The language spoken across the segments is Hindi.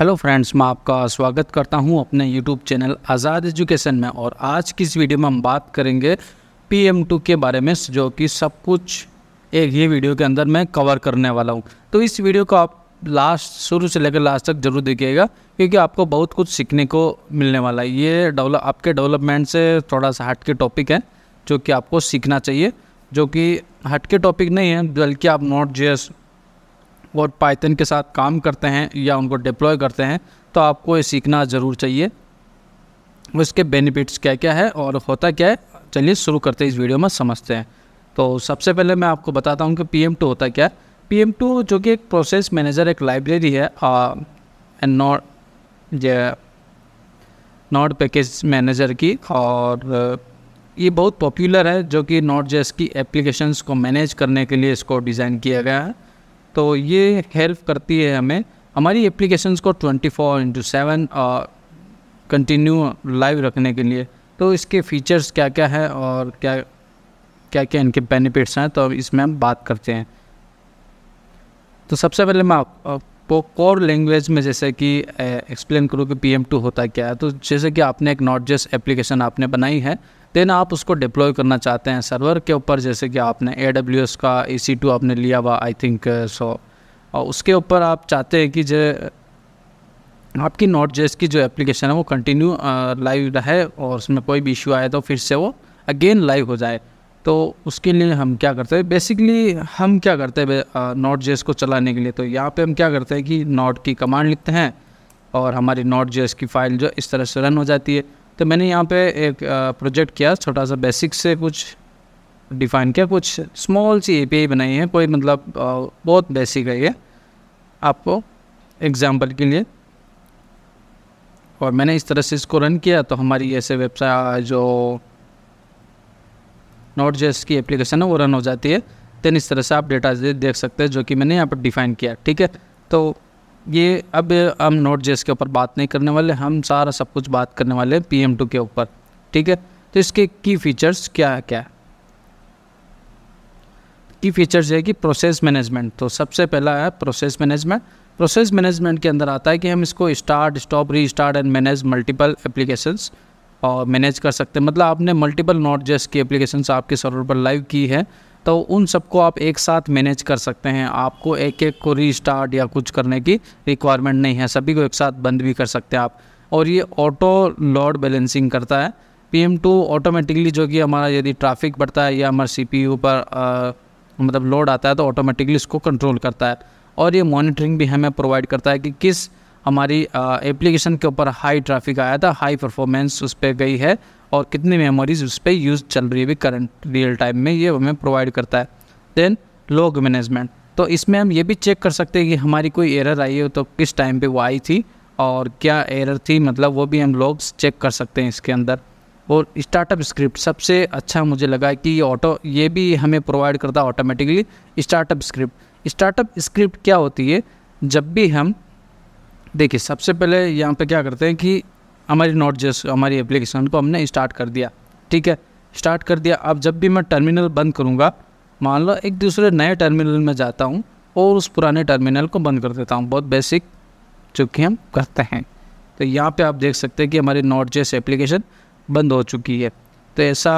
हेलो फ्रेंड्स मैं आपका स्वागत करता हूं अपने यूट्यूब चैनल आज़ाद एजुकेशन में और आज की इस वीडियो में हम बात करेंगे पी एम टू के बारे में जो कि सब कुछ एक ही वीडियो के अंदर मैं कवर करने वाला हूं तो इस वीडियो को आप लास्ट शुरू से लेकर लास्ट तक ज़रूर देखिएगा क्योंकि आपको बहुत कुछ सीखने को मिलने वाला है ये डेवलप आपके डेवलपमेंट से थोड़ा सा हट के टॉपिक है जो कि आपको सीखना चाहिए जो कि हट के टॉपिक नहीं है बल्कि आप नोट जेस और पाइथन के साथ काम करते हैं या उनको डिप्लॉय करते हैं तो आपको ये सीखना ज़रूर चाहिए उसके बेनिफिट्स क्या क्या है और होता क्या है चलिए शुरू करते हैं इस वीडियो में समझते हैं तो सबसे पहले मैं आपको बताता हूँ कि पी एम टू होता क्या है पी एम टू जो कि एक प्रोसेस मैनेजर एक लाइब्रेरी है and not not package manager की और ये बहुत पॉपुलर है जो कि नॉट जेस की एप्लीकेशंस को मैनेज करने के लिए इसको डिज़ाइन किया गया है तो ये हेल्प करती है हमें हमारी एप्लीकेशन को twenty four into seven continue live रखने के लिए तो इसके फीचर्स क्या क्या है और क्या क्या क्या इनके बेनिफिट्स हैं तो इसमें हम बात करते हैं तो सबसे पहले मैं आपको कोर लैंग्वेज में जैसे कि एक्सप्लेन uh, करूँ कि पी एम टू होता क्या है तो जैसे कि आपने एक नॉट जस्ट एप्लीकेशन आपने बनाई है देन आप उसको डिप्लॉय करना चाहते हैं सर्वर के ऊपर जैसे कि आपने ए डब्ल्यू एस का ए सी टू आपने लिया हुआ आई थिंक सो और उसके ऊपर आप चाहते हैं कि जो आपकी नोट जेस की जो एप्लीकेशन है वो कंटिन्यू लाइव uh, रहे और उसमें कोई भी इशू आए तो फिर से वो अगेन लाइव हो जाए तो उसके लिए हम क्या करते हैं बेसिकली हम क्या करते हैं नोट uh, जेस को चलाने के लिए तो यहाँ पे हम क्या करते हैं कि नोट की कमांड लिखते हैं और हमारी नोट जेस की फ़ाइल जो इस तरह से रन हो जाती है तो मैंने यहाँ पे एक प्रोजेक्ट किया छोटा सा बेसिक से कुछ डिफ़ाइन किया कुछ स्मॉल सी ए बनाई है कोई मतलब बहुत बेसिक है ये आपको एग्ज़ाम्पल के लिए और मैंने इस तरह से इसको रन किया तो हमारी ऐसे वेबसाइट जो नोट जेस की एप्लीकेशन है वो रन हो जाती है देन इस तरह से आप डेटा देख सकते हैं जो कि मैंने यहाँ पर डिफ़ाइन किया ठीक है तो ये अब हम नोट जेस के ऊपर बात नहीं करने वाले हम सारा सब कुछ बात करने वाले हैं पी के ऊपर ठीक है तो इसके की फीचर्स क्या है क्या है की फीचर्स है कि प्रोसेस मैनेजमेंट तो सबसे पहला है प्रोसेस मैनेजमेंट प्रोसेस मैनेजमेंट के अंदर आता है कि हम इसको start stop restart and manage multiple applications और मैनेज कर सकते हैं मतलब आपने मल्टीपल नोट जेस की एप्लीकेशंस आपके सर्वर पर लाइव की है तो उन सबको आप एक साथ मैनेज कर सकते हैं आपको एक एक को रीस्टार्ट या कुछ करने की रिक्वायरमेंट नहीं है सभी को एक साथ बंद भी कर सकते हैं आप और ये ऑटो लोड बैलेंसिंग करता है पी एम टू ऑटोमेटिकली जो कि हमारा यदि ट्रैफिक बढ़ता है या हमारे सी पी यू पर आ, मतलब लोड आता है तो ऑटोमेटिकली इसको कंट्रोल करता है और ये मॉनिटरिंग भी हमें प्रोवाइड करता है कि किस हमारी एप्लीकेशन के ऊपर हाई ट्रैफिक आया था हाई परफॉर्मेंस उस पर गई है और कितनी मेमोरीज उस पर यूज़ चल रही है अभी करंट रियल टाइम में ये हमें प्रोवाइड करता है देन लॉग मैनेजमेंट तो इसमें हम ये भी चेक कर सकते हैं कि हमारी कोई एरर आई है तो किस टाइम पे वो आई थी और क्या एरर थी मतलब वो भी हम लोग चेक कर सकते हैं इसके अंदर और स्टार्टअप स्क्रिप्ट सबसे अच्छा मुझे लगा कि ये ऑटो ये भी हमें प्रोवाइड करता है automatically startup script startup script क्या होती है जब भी हम देखिए सबसे पहले यहाँ पे क्या करते हैं कि हमारी नोट जेस हमारी एप्लीकेशन को हमने स्टार्ट कर दिया ठीक है स्टार्ट कर दिया अब जब भी मैं टर्मिनल बंद करूँगा मान लो एक दूसरे नए टर्मिनल में जाता हूँ और उस पुराने टर्मिनल को बंद कर देता हूँ बहुत बेसिक चूँकि हम करते हैं तो यहाँ पे आप देख सकते हैं कि हमारी नॉट जेस एप्लीकेशन बंद हो चुकी है तो ऐसा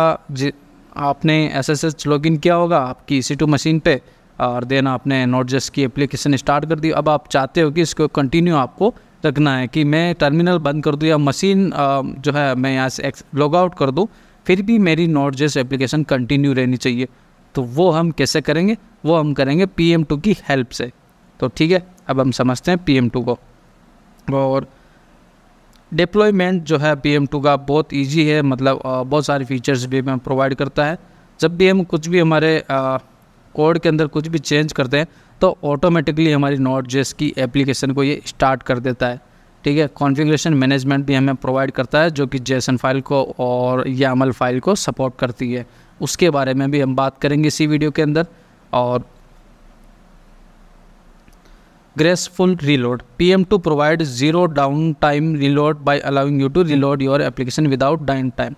आपने एस एस एस लॉगिन किया होगा आपकी सी टू मशीन पर और देन आपने नॉट जेस की एप्लीकेशन स्टार्ट कर दी अब आप चाहते हो कि इसको कंटिन्यू आपको रखना है कि मैं टर्मिनल बंद कर दूँ या मशीन जो है मैं यहाँ से लॉग आउट कर दूँ फिर भी मेरी नोट जेस एप्लीकेशन कंटिन्यू रहनी चाहिए तो वो हम कैसे करेंगे वो हम करेंगे पी एम टू की हेल्प से तो ठीक है अब हम समझते हैं पी एम टू को और डिप्लॉयमेंट जो है पी एम टू का बहुत ईजी है मतलब बहुत सारे फीचर्स भी हमें प्रोवाइड करता है जब भी हम कुछ भी हमारे कोड के अंदर कुछ भी चेंज करते हैं तो ऑटोमेटिकली हमारी नॉट जेस की एप्लीकेशन को ये स्टार्ट कर देता है ठीक है कॉन्फ़िगरेशन मैनेजमेंट भी हमें प्रोवाइड करता है जो कि जेसन फाइल को और या अमल फाइल को सपोर्ट करती है उसके बारे में भी हम बात करेंगे इसी वीडियो के अंदर और graceful reload P M two provide zero down time reload by allowing you to reload your application without down time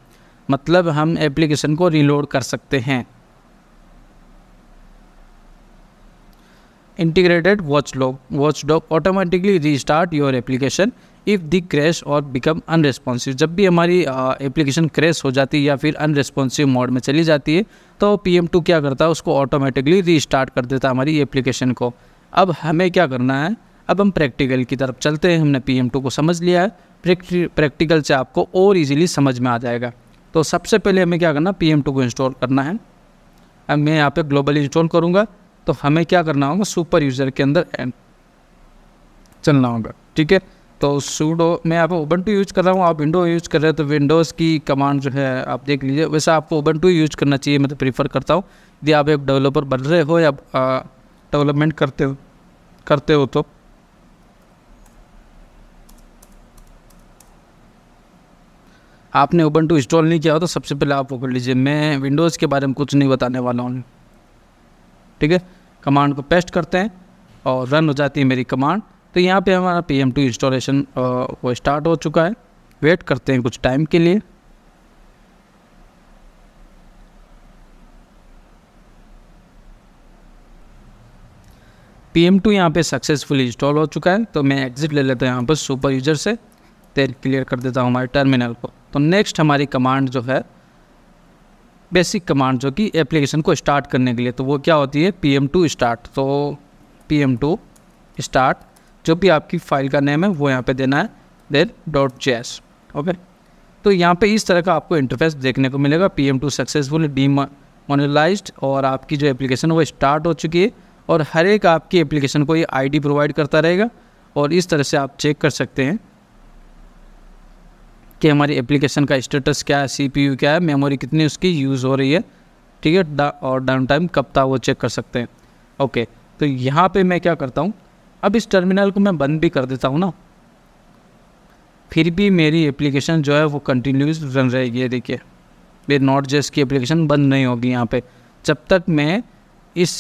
मतलब हम एप्लीकेशन को रीलोड कर सकते हैं integrated watchdog, watchdog automatically restart your application if they crash और बिकम अनरेस्पॉन्सिव जब भी हमारी एप्लीकेशन क्रैश हो जाती है या फिर अनरेस्पॉन्सिव मोड में चली जाती है तो पी एम टू क्या करता है उसको ऑटोमेटिकली रीस्टार्ट कर देता है हमारी एप्लीकेशन को अब हमें क्या करना है अब हम प्रैक्टिकल की तरफ चलते हैं हमने पी एम टू को समझ लिया है प्रैक्टिकल से आपको और ईजिली समझ में आ जाएगा तो सबसे पहले हमें क्या करना पी एम टू को इंस्टॉल करना है अब मैं यहाँ पे ग्लोबल इंस्टॉल करूँगा तो हमें क्या करना होगा सुपर यूजर के अंदर एंड चलना होगा ठीक है तो सूडो मैं आप ओबन टू यूज़ कर रहा हूँ आप विंडो यूज़ कर रहे हो तो विंडोज़ की कमांड जो है आप देख लीजिए वैसे आपको ओबन टू यूज़ करना चाहिए मैं तो प्रीफर करता हूँ यदि आप एक डेवलपर बन रहे हो या डेवलपमेंट करते हो करते हो तो आपने ओबन टू इंस्टॉल नहीं किया हो तो सबसे पहले आप वो कर लीजिए मैं विंडोज़ के बारे में कुछ नहीं बताने वाला हूँ ठीक है कमांड को पेस्ट करते हैं और रन हो जाती है मेरी कमांड तो यहाँ पे हमारा पी एम टू इंस्टॉलेशन वो स्टार्ट हो चुका है वेट करते हैं कुछ टाइम के लिए पी एम टू यहाँ पर सक्सेसफुली इंस्टॉल हो चुका है तो मैं एग्ज़िट ले लेता हूँ यहाँ पर सुपर यूजर से तेल क्लियर कर देता हूँ हमारे टर्मिनल को तो नेक्स्ट हमारी कमांड जो है बेसिक कमांड जो कि एप्लीकेशन को स्टार्ट करने के लिए तो वो क्या होती है पी एम टू स्टार्ट तो पी एम टू स्टार्ट जो भी आपकी फ़ाइल का नेम है वो यहाँ पे देना है then dot J S okay तो यहाँ पे इस तरह का आपको इंटरफेस देखने को मिलेगा पी एम टू सक्सेसफुल मोनलाइज और आपकी जो एप्लीकेशन है वो स्टार्ट हो चुकी है और हर एक आपकी एप्लीकेशन को ये डी प्रोवाइड करता रहेगा और इस तरह से आप चेक कर सकते हैं कि हमारी एप्लीकेशन का स्टेटस क्या है सी क्या है मेमोरी कितनी उसकी यूज़ हो रही है ठीक है दा, और डाउन टाइम कब था वो चेक कर सकते हैं ओके तो यहाँ पे मैं क्या करता हूँ अब इस टर्मिनल को मैं बंद भी कर देता हूँ ना फिर भी मेरी एप्लीकेशन जो है वो कंटिन्यूस रन रहेगी देखिए मेरी नॉट जेस की एप्लीकेशन बंद नहीं होगी यहाँ पर जब तक मैं इस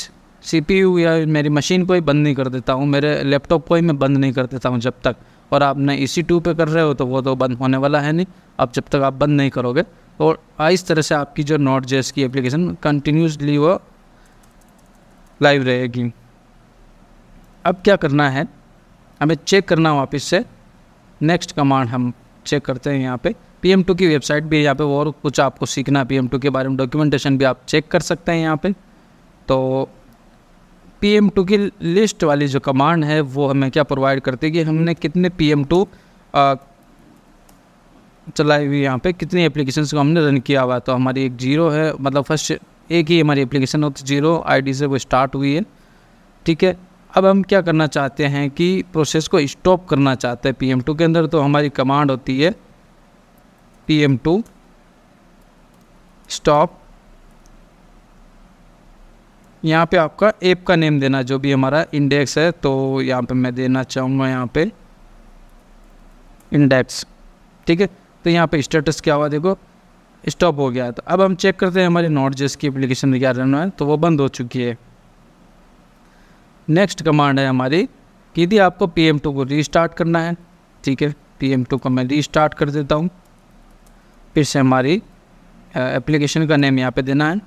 सी या मेरी मशीन को ही बंद नहीं कर देता हूँ मेरे लैपटॉप को ही मैं बंद नहीं कर देता हूँ जब तक और आपने ई सी टू पर कर रहे हो तो वो तो बंद होने वाला है नहीं अब जब तक आप बंद नहीं करोगे और तो इस तरह से आपकी जो नोट जेस की एप्लीकेशन कंटिन्यूसली वो लाइव रहेगी अब क्या करना है हमें चेक करना वापस से नेक्स्ट कमांड हम चेक करते हैं यहाँ पे पी की वेबसाइट भी है यहाँ पे और कुछ आपको सीखना है पी के बारे में डॉक्यूमेंटेशन भी आप चेक कर सकते हैं यहाँ पे तो पी एम टू की लिस्ट वाली जो कमांड है वो हमें क्या प्रोवाइड करती है कि हमने कितने पी एम टू चलाई हुई यहाँ पे कितनी एप्लीकेशन को हमने रन किया हुआ है तो हमारी एक जीरो है मतलब फर्स्ट एक ही हमारी एप्लीकेशन होती जीरो आईडी से वो स्टार्ट हुई है ठीक है अब हम क्या करना चाहते हैं कि प्रोसेस को स्टॉप करना चाहते हैं पी टू के अंदर तो हमारी कमांड होती है पी एम टू स्टॉप यहाँ पे आपका ऐप का नेम देना जो भी हमारा इंडेक्स है तो यहाँ पे मैं देना चाहूँगा यहाँ पे इंडेक्स ठीक है तो यहाँ पे स्टेटस क्या हुआ देखो स्टॉप हो गया तो अब हम चेक करते हैं हमारे नॉट जेस की एप्लीकेशन क्या रन है तो वो बंद हो चुकी है नेक्स्ट कमांड है हमारी कि यदि आपको पी एम टू को रीस्टार्ट करना है ठीक है पी एम टू को मैं रीस्टार्ट कर देता हूँ फिर से हमारी एप्लीकेशन का नेम यहाँ पे देना है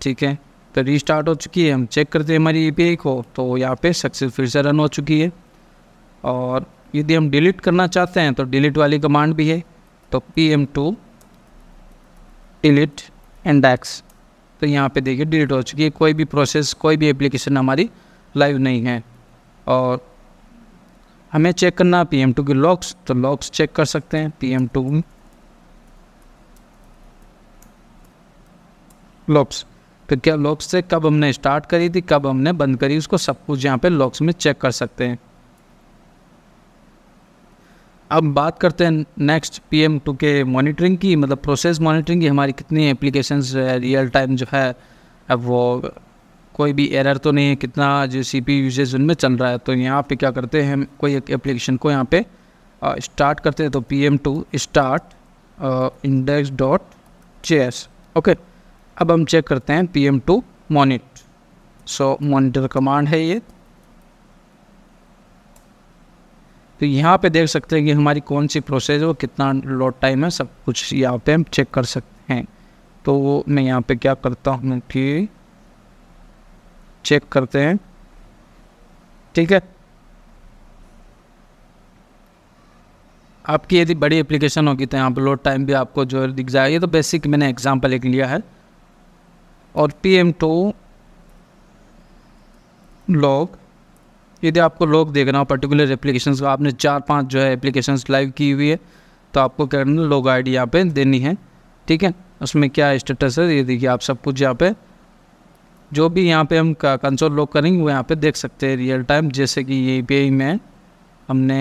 ठीक है तो रीस्टार्ट हो चुकी है हम चेक करते हैं हमारी ए को तो यहाँ पे सक्सेस फिर से रन हो चुकी है और यदि हम डिलीट करना चाहते हैं तो डिलीट वाली कमांड भी है तो P M two delete index तो यहाँ पे देखिए डिलीट हो चुकी है कोई भी प्रोसेस कोई भी एप्लीकेशन हमारी लाइव नहीं है और हमें चेक करना पी एम टू की लॉक्स तो लॉक्स चेक कर सकते हैं पी एम टू लॉक्स तो क्या लॉक्स से कब हमने स्टार्ट करी थी कब हमने बंद करी उसको सब कुछ यहाँ पे लॉक्स में चेक कर सकते हैं अब बात करते हैं नेक्स्ट पी एम टू के मॉनिटरिंग की मतलब प्रोसेस मॉनिटरिंग की हमारी कितनी एप्लीकेशन रियल टाइम जो है अब वो कोई भी एरर तो नहीं है कितना जो सी पी यूजेज उनमें चल रहा है तो यहाँ पे क्या करते हैं हम कोई एक एप्लीकेशन को यहाँ पे स्टार्ट करते हैं तो P M two start index dot चेस ओके अब हम चेक करते हैं P M two monit so monitor command है ये तो यहाँ पे देख सकते हैं कि हमारी कौन सी प्रोसेस है वो कितना लोड टाइम है सब कुछ यहाँ पे हम चेक कर सकते हैं तो मैं यहाँ पे क्या करता हूँ कि चेक करते हैं ठीक है आपकी यदि बड़ी एप्लीकेशन होगी तो यहाँ पर लोड टाइम भी आपको जो दिख जाएगा ये तो बेसिक मैंने एग्जाम्पल एक लिया है और पी एम टू लॉग यदि आपको लॉग देखना हो पर्टिकुलर एप्लीकेशन का आपने चार पांच जो है एप्लीकेशन लाइव की हुई है तो आपको क्या करना लॉग आई डी यहाँ पर देनी है ठीक है उसमें क्या स्टेटस है ये देखिए आप सब कुछ यहाँ पे जो भी यहाँ पे हम कंसोल लॉग करेंगे वो यहाँ पे देख सकते हैं रियल टाइम जैसे कि ये पे में हमने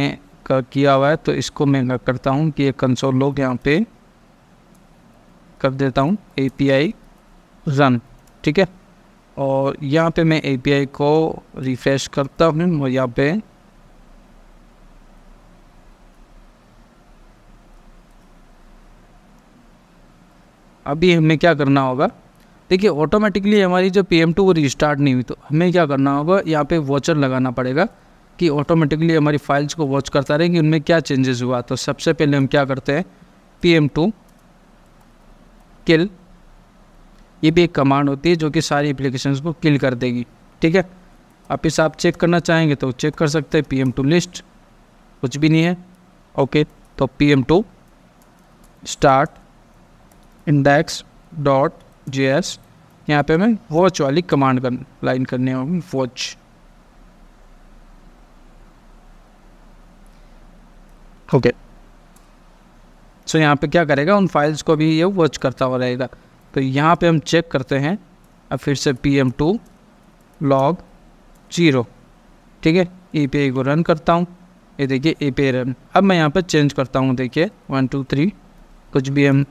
किया हुआ है तो इसको मैं करता हूँ कि ये कंसोल लॉग यहाँ पे कर देता हूँ ए पी आई रन ठीक है और यहाँ पे मैं एपीआई को रिफ्रेश करता हूँ और यहाँ पे अभी हमें क्या करना होगा देखिए ऑटोमेटिकली हमारी जो पी एम टू वो रिस्टार्ट नहीं हुई तो हमें क्या करना होगा यहाँ पे वॉचर लगाना पड़ेगा कि ऑटोमेटिकली हमारी फाइल्स को वॉच करता रहे कि उनमें क्या चेंजेस हुआ तो सबसे पहले हम क्या करते हैं पी एम टू किल ये भी एक कमांड होती है जो कि सारी एप्लीकेशन को किल कर देगी ठीक है आप इसे आप चेक करना चाहेंगे तो चेक कर सकते हैं पी एम टू लिस्ट कुछ भी नहीं है ओके तो P M two start index dot J S यहाँ पे हमें वॉच वाली कमांड कर लाइन करनी होगी वॉच ओके सो यहाँ पे क्या करेगा उन फाइल्स को भी ये वॉच करता हुआ रहेगा तो यहाँ पे हम चेक करते हैं अब फिर से P M two log zero ठीक है ए पी आई को रन करता हूँ ये देखिए ए पी आई रन अब मैं यहाँ पर चेंज करता हूँ देखिए वन टू थ्री कुछ भी हम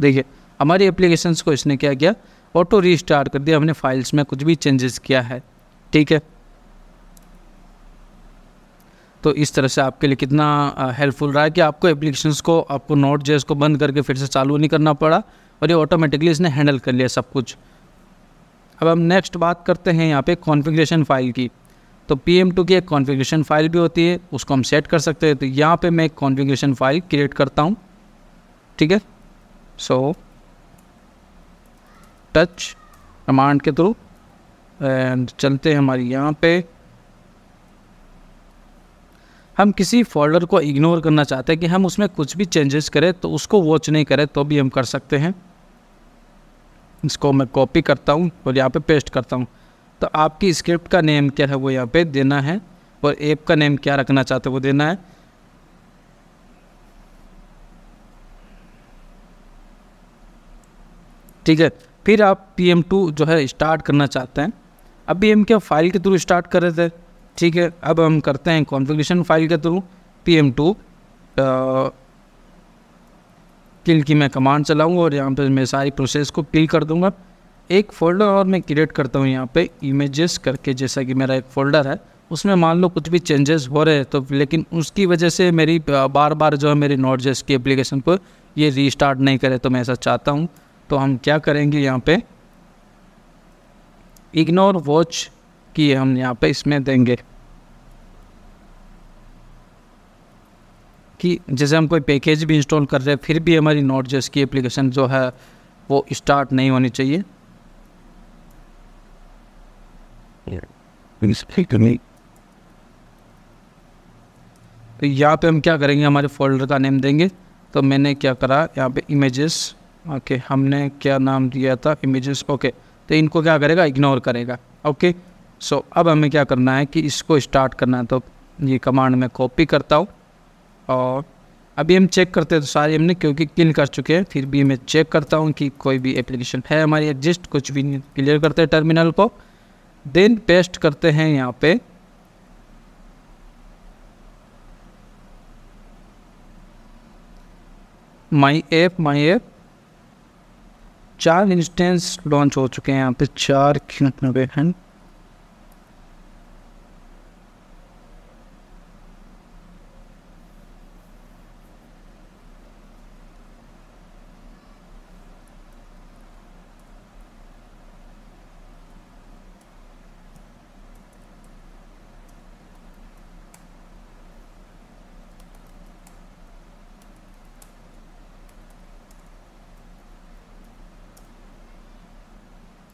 देखिए हमारी एप्लीकेशंस को इसने क्या किया ऑटो रीस्टार्ट कर दिया हमने फाइल्स में कुछ भी चेंजेस किया है ठीक है तो इस तरह से आपके लिए कितना हेल्पफुल रहा है कि आपको एप्लीकेशंस को आपको नोट जेस को बंद करके फिर से चालू नहीं करना पड़ा और ये ऑटोमेटिकली इसने हैंडल कर लिया सब कुछ अब हम नेक्स्ट बात करते हैं यहाँ पे कॉन्फ़िगरेशन फ़ाइल की तो पी एम टू की एक कॉन्फ़िगरेशन फ़ाइल भी होती है उसको हम सेट कर सकते हैं तो यहाँ पे मैं एक कॉन्फ़िगरेशन फ़ाइल क्रिएट करता हूँ ठीक है सो टच कमांड के थ्रू एंड चलते हैं हमारी यहाँ पे हम किसी फोल्डर को इग्नोर करना चाहते हैं कि हम उसमें कुछ भी चेंजेस करें तो उसको वॉच नहीं करें तो भी हम कर सकते हैं इसको मैं कॉपी करता हूँ और यहाँ पे पेस्ट करता हूँ तो आपकी स्क्रिप्ट का नेम क्या है वो यहाँ पे देना है और ऐप का नेम क्या रखना चाहते हैं वो देना है ठीक है फिर आप पी एम टू जो है स्टार्ट करना चाहते हैं अभी हम क्या फाइल के थ्रू स्टार्ट कर रहे थे ठीक है अब हम करते हैं कॉन्फ़िगरेशन फाइल के through P M two kill की मैं कमांड चलाऊंगा और यहाँ पर मैं सारी प्रोसेस को किल कर दूंगा एक फोल्डर और मैं क्रिएट करता हूँ यहाँ पे इमेजेस करके जैसा कि मेरा एक फोल्डर है उसमें मान लो कुछ भी चेंजेस हो रहे हैं तो लेकिन उसकी वजह से मेरी बार बार जो है मेरी नॉट जेस की एप्लीकेशन को ये रीस्टार्ट नहीं करे तो मैं ऐसा चाहता हूँ तो हम क्या करेंगे यहाँ पे इग्नोर वॉच कि हम यहाँ पे इसमें देंगे कि जैसे हम कोई पैकेज भी इंस्टॉल कर रहे हैं फिर भी हमारी नोट जेस की एप्लीकेशन जो है वो स्टार्ट नहीं होनी चाहिए तो यहाँ पे हम क्या करेंगे हमारे फोल्डर का नेम देंगे तो मैंने क्या करा यहाँ पे इमेजेस ओके हमने क्या नाम दिया था इमेजेस ओके तो इनको क्या करेगा इग्नोर करेगा ओके सो so, अब हमें क्या करना है कि इसको स्टार्ट करना है तो ये कमांड मैं कॉपी करता हूँ और अभी हम चेक करते हैं तो सारे हमने क्योंकि क्लिन कर चुके हैं फिर भी मैं चेक करता हूँ कि कोई भी एप्लीकेशन है हमारी एग्जिस्ट कुछ भी नहीं क्लियर करते हैं टर्मिनल को देन पेस्ट करते हैं यहाँ पे माई ऐप माई ऐप चार इंस्टेंस लॉन्च हो चुके हैं यहाँ पे चार क्यों हैं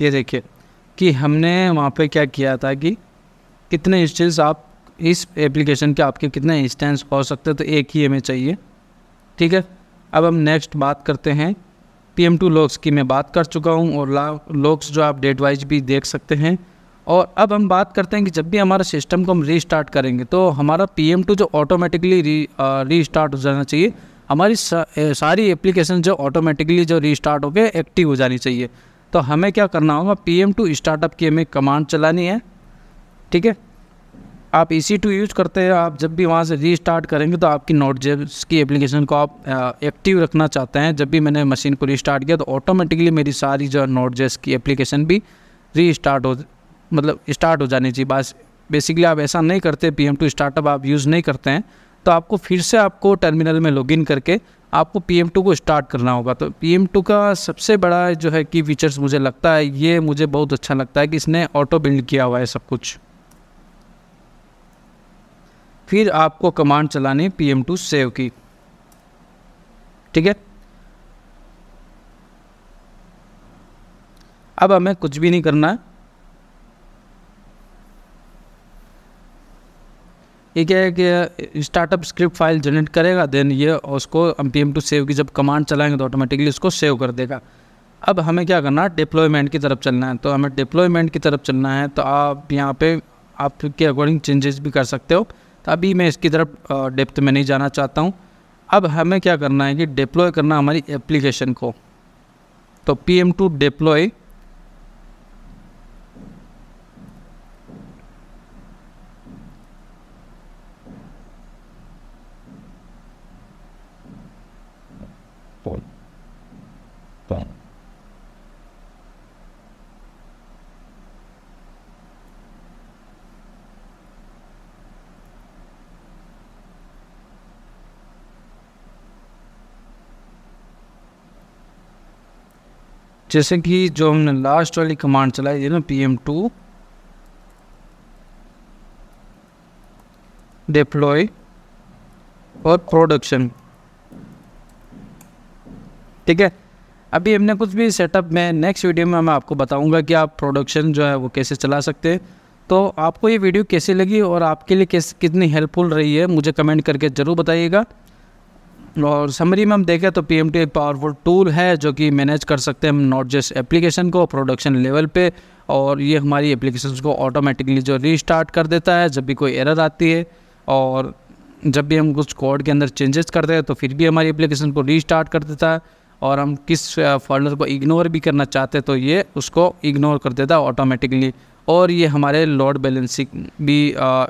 ये देखिए कि हमने वहाँ पे क्या किया था कि कितने इंस्टेंस आप इस एप्लीकेशन के आपके कितने इंस्टेंस हो सकते तो एक ही हमें चाहिए ठीक है अब हम नेक्स्ट बात करते हैं पी एम टू लॉक्स की मैं बात कर चुका हूँ और ला लॉक्स जो आप डेट वाइज भी देख सकते हैं और अब हम बात करते हैं कि जब भी हमारा सिस्टम को हम रीस्टार्ट करेंगे तो हमारा पी एम टू जो ऑटोमेटिकली री रीस्टार्ट हो जाना चाहिए हमारी सा, ए, सारी एप्लीकेशन जो ऑटोमेटिकली जो रीस्टार्ट गए एक्टिव हो जानी चाहिए तो हमें क्या करना होगा पी एम टू स्टार्टअप की हमें कमांड चलानी है ठीक है आप ई टू यूज करते हैं आप जब भी वहाँ से स्टार्ट करेंगे तो आपकी नोट जेब्स की एप्लीकेशन को आप एक्टिव रखना चाहते हैं जब भी मैंने मशीन को रीस्टार्ट किया तो ऑटोमेटिकली मेरी सारी जो नोट जेब्स की एप्लीकेशन भी स्टार्ट हो मतलब स्टार्ट हो जानी चाहिए बस बेसिकली आप ऐसा नहीं करते पी एम टू स्टार्टअप आप यूज़ नहीं करते हैं तो आपको फिर से आपको टर्मिनल में लॉगिन करके आपको पी को स्टार्ट करना होगा तो पी का सबसे बड़ा जो है कि फीचर्स मुझे लगता है ये मुझे बहुत अच्छा लगता है कि इसने ऑटो बिल्ड किया हुआ है सब कुछ फिर आपको कमांड चलानी पी एम टू सेव की ठीक है अब हमें कुछ भी नहीं करना है ये क्या है कि स्टार्टअप स्क्रिप्ट फाइल जनरेट करेगा देन ये उसको हम पी एम टू सेव की जब कमांड चलाएंगे तो ऑटोमेटिकली उसको सेव कर देगा अब हमें क्या करना है डिप्लॉयमेंट की तरफ चलना है तो हमें डिप्लॉयमेंट की तरफ चलना है तो आप यहाँ पे आपके अकॉर्डिंग चेंजेस भी कर सकते हो तो अभी मैं इसकी तरफ डेप्थ में नहीं जाना चाहता हूँ अब हमें क्या करना है कि डिप्लॉय करना हमारी एप्लीकेशन को तो पी एम टू डिप्लॉय जैसे कि जो हमने लास्ट वाली कमांड चलाई थी ना पी एम टू डिप्लॉय और प्रोडक्शन ठीक है अभी हमने कुछ भी सेटअप में नेक्स्ट वीडियो में मैं आपको बताऊंगा कि आप प्रोडक्शन जो है वो कैसे चला सकते हैं तो आपको ये वीडियो कैसी लगी और आपके लिए कैसे कितनी हेल्पफुल रही है मुझे कमेंट करके ज़रूर बताइएगा और समरी में हम देखें तो पी एक पावरफुल टूल है जो कि मैनेज कर सकते हैं हम नॉट जस्ट एप्लीकेशन को प्रोडक्शन लेवल पे और ये हमारी एप्लीकेशन को ऑटोमेटिकली जो रीस्टार्ट कर देता है जब भी कोई एरर आती है और जब भी हम कुछ कोड के अंदर चेंजेस करते हैं तो फिर भी हमारी एप्लीकेशन को रीस्टार्ट कर देता है और हम किस फोल्डर को इग्नोर भी करना चाहते हैं तो ये उसको इग्नोर कर देता है ऑटोमेटिकली और ये हमारे लोड बैलेंसिंग भी आ,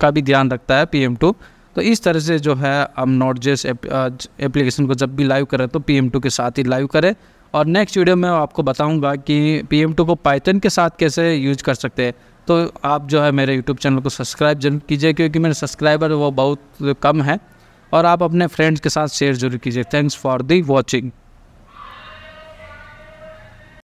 का भी ध्यान रखता है पी एम टू तो इस तरह से जो है हम नोट जेस एप्लीकेशन को जब भी लाइव करें तो पी के साथ ही लाइव करें और नेक्स्ट वीडियो में आपको बताऊंगा कि पी को पाइथन के साथ कैसे यूज कर सकते हैं तो आप जो है मेरे यूट्यूब चैनल को सब्सक्राइब जरूर कीजिए क्योंकि मेरे सब्सक्राइबर वो बहुत कम है और आप अपने फ्रेंड्स के साथ शेयर जरूर कीजिए थैंक्स फॉर दी वॉचिंग